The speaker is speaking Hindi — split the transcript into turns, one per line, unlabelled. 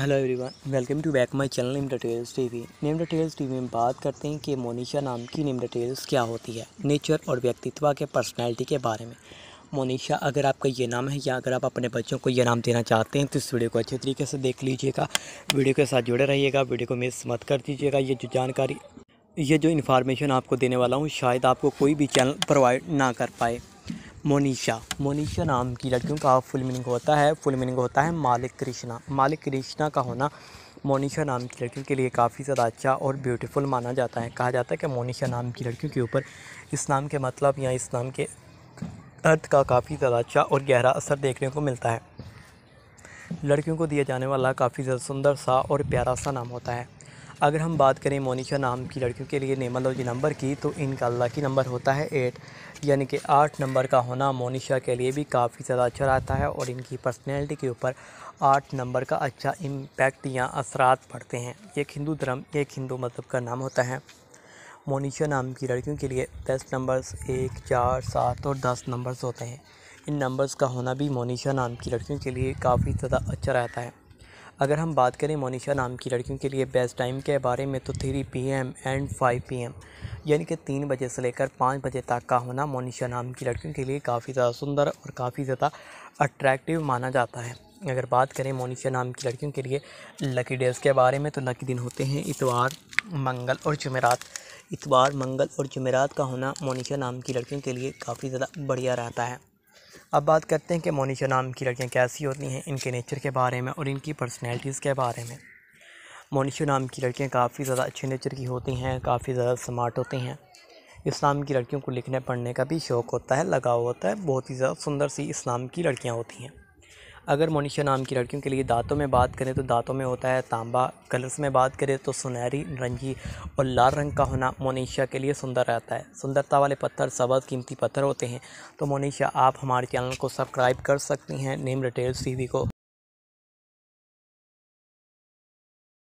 hello everyone welcome to back my channel name details TV name details TV में बात करते हैं कि मोनिशा नाम की नेम डिटेल्स क्या होती है नेचर और व्यक्तित्व के पर्सनालिटी के बारे में मोनिशा अगर आपका ये नाम है या अगर आप अपने बच्चों को ये नाम देना चाहते हैं तो इस वीडियो को अच्छे तरीके से देख लीजिएगा वीडियो के साथ जुड़े रहिएगा वीडियो को मिस मत कर दीजिएगा ये जो जानकारी ये जो इन्फॉर्मेशन आपको देने वाला हूँ शायद आपको कोई भी चैनल प्रोवाइड ना कर पाए मोनिशा मोनिशा नाम की लड़कियों का फुल मीनिंग होता है फुल मीनिंग होता है मालिक कृष्णा मालिक कृष्णा का होना मोनिशा नाम की लड़कियों के लिए काफ़ी ज़्यादा अच्छा और ब्यूटीफुल माना जाता है कहा जाता है कि मोनिशा नाम की लड़कियों के ऊपर इस नाम के मतलब या इस नाम के अर्थ का काफ़ी ज़्यादा अच्छा और गहरा असर देखने को मिलता है लड़कियों को दिया जाने वाला काफ़ी ज़्यादा सुंदर सा और प्यारा सा नाम होता है अगर हम बात करें मोनिका नाम की लड़कियों के लिए नेमालोजी मतलब नंबर की तो इनका लकी नंबर होता है एट यानी कि आठ नंबर का होना मोनिशा के लिए भी काफ़ी ज़्यादा अच्छा रहता है और इनकी पर्सनैलिटी के ऊपर आठ नंबर का अच्छा इम्पैक्ट या असरात पड़ते हैं एक हिंदू धर्म एक हिंदू मज़हब मतलब का नाम होता है मोनिशा नाम की लड़कियों के लिए दस नंबर्स एक चार सात और दस नंबर्स होते हैं इन नंबर्स का होना भी मोनिशा नाम की लड़कियों के लिए काफ़ी ज़्यादा अच्छा रहता है अगर हम बात करें मोनिशा नाम की लड़कियों के लिए बेस्ट टाइम के बारे में तो three P M and five P M यानी कि तीन बजे से लेकर पाँच बजे तक का होना मोनिशा नाम की लड़कियों के लिए काफ़ी ज़्यादा सुंदर और काफ़ी ज़्यादा अट्रैक्टिव माना जाता है अगर बात करें मोनिशा नाम की लड़कियों के लिए लकी डेज़ के बारे में तो लकी दिन होते हैं इतवार मंगल और जमेरात इतवार मंगल और जमेरात का होना मोनिशा नाम की लड़कियों के लिए काफ़ी ज़्यादा बढ़िया रहता है अब बात करते हैं कि मोनिशा नाम की लड़कियाँ कैसी होती हैं इनके नेचर के बारे में और इनकी पर्सनैलिटीज़ के बारे में मोनिशा नाम की लड़कियाँ काफ़ी ज़्यादा अच्छे नेचर की होती हैं काफ़ी ज़्यादा स्मार्ट होती हैं इस्लाम की लड़कियों को लिखने पढ़ने का भी शौक़ होता है लगाव होता है बहुत ही ज़्यादा सुंदर सी इस्लाम की लड़कियाँ होती हैं अगर मोनिशा नाम की लड़कियों के लिए दांतों में बात करें तो दांतों में होता है तांबा कलर्स में बात करें तो सुनहरी रंगी और लाल रंग का होना मोनिशा के लिए सुंदर रहता है सुंदरता वाले पत्थर सबज कीमती पत्थर होते हैं तो मोनिशा आप हमारे चैनल को सब्सक्राइब कर सकती हैं नेम रिटेल टी को